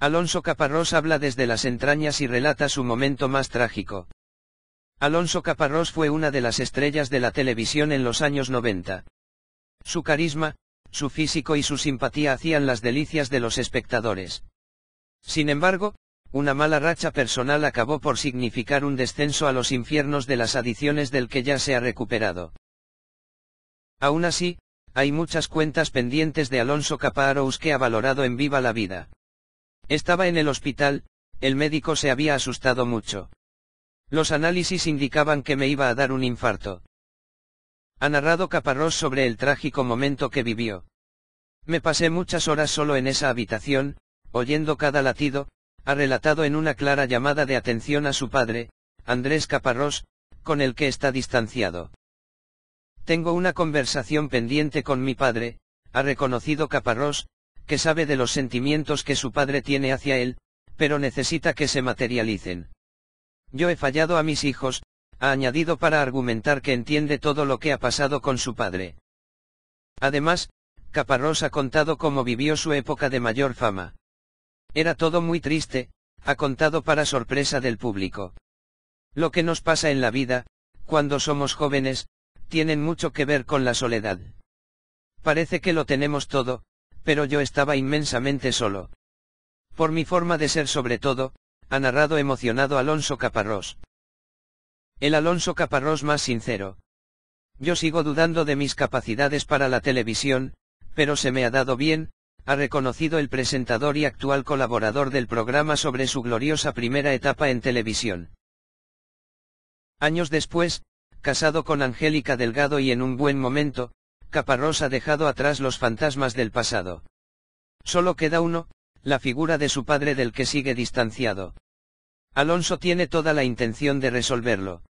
Alonso Caparrós habla desde las entrañas y relata su momento más trágico. Alonso Caparrós fue una de las estrellas de la televisión en los años 90. Su carisma, su físico y su simpatía hacían las delicias de los espectadores. Sin embargo, una mala racha personal acabó por significar un descenso a los infiernos de las adiciones del que ya se ha recuperado. Aún así, hay muchas cuentas pendientes de Alonso Caparrós que ha valorado en viva la vida. Estaba en el hospital, el médico se había asustado mucho. Los análisis indicaban que me iba a dar un infarto. Ha narrado Caparrós sobre el trágico momento que vivió. Me pasé muchas horas solo en esa habitación, oyendo cada latido, ha relatado en una clara llamada de atención a su padre, Andrés Caparrós, con el que está distanciado. Tengo una conversación pendiente con mi padre, ha reconocido Caparrós, que sabe de los sentimientos que su padre tiene hacia él, pero necesita que se materialicen. Yo he fallado a mis hijos, ha añadido para argumentar que entiende todo lo que ha pasado con su padre. Además, Caparrós ha contado cómo vivió su época de mayor fama. Era todo muy triste, ha contado para sorpresa del público. Lo que nos pasa en la vida, cuando somos jóvenes, tienen mucho que ver con la soledad. Parece que lo tenemos todo, pero yo estaba inmensamente solo. Por mi forma de ser sobre todo, ha narrado emocionado Alonso Caparrós. El Alonso Caparrós más sincero. Yo sigo dudando de mis capacidades para la televisión, pero se me ha dado bien, ha reconocido el presentador y actual colaborador del programa sobre su gloriosa primera etapa en televisión. Años después, casado con Angélica Delgado y en un buen momento, Caparrós ha dejado atrás los fantasmas del pasado. Solo queda uno, la figura de su padre del que sigue distanciado. Alonso tiene toda la intención de resolverlo.